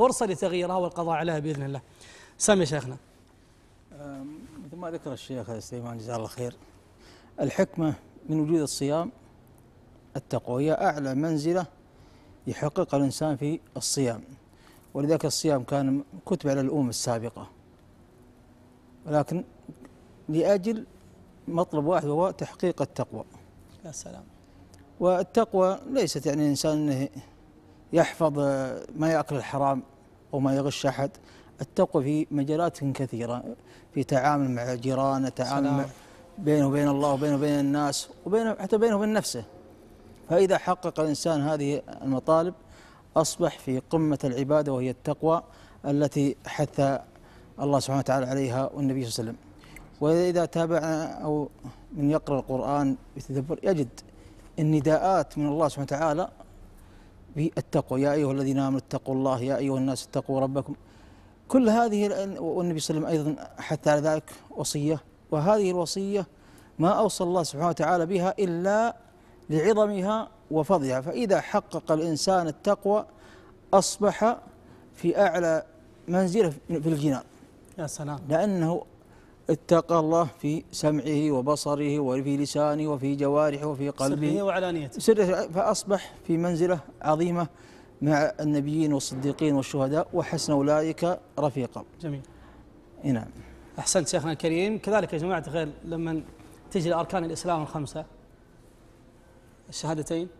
فرصة لتغييرها والقضاء عليها بإذن الله سامي شيخنا مثل ما ذكر الشيخ سليمان جزاه الله خير الحكمة من وجود الصيام التقوى هي أعلى منزلة يحققها الإنسان في الصيام ولذلك الصيام كان كتب على الأمم السابقة ولكن لأجل مطلب واحد وهو تحقيق التقوى يا سلام والتقوى ليست يعني الإنسان أنه يحفظ آه، ما يأكل الحرام وما يغش أحد التقوى في مجالات كثيرة في تعامل مع جيرانه تعامل بينه وبين الله وبينه وبين الناس وبينه حتى بينه وبين نفسه فإذا حقق الإنسان هذه المطالب أصبح في قمة العبادة وهي التقوى التي حث الله سبحانه وتعالى عليها والنبي صلى الله عليه وسلم وإذا تابعنا أو من يقرأ القرآن يتدبر يجد النداءات من الله سبحانه وتعالى بالتقوى يا أيها الذين آمنوا اتقوا الله يا أيها الناس اتقوا ربكم كل هذه والنبي صلى الله عليه وسلم أيضا حتى على ذلك وصية وهذه الوصية ما أوصى الله سبحانه وتعالى بها إلا لعظمها وفضلها فإذا حقق الإنسان التقوى أصبح في أعلى منزلة في الجنان يا سلام لأنه اتقى الله في سمعه وبصره وفي لسانه وفي جوارحه وفي قلبه سره وعلانيته سره فأصبح في منزلة عظيمة مع النبيين والصديقين والشهداء وحسن أولئك رفيقا جميل نعم أحسنت شيخنا الكريم كذلك يا جماعة الخير لما تجي أركان الإسلام الخمسة الشهادتين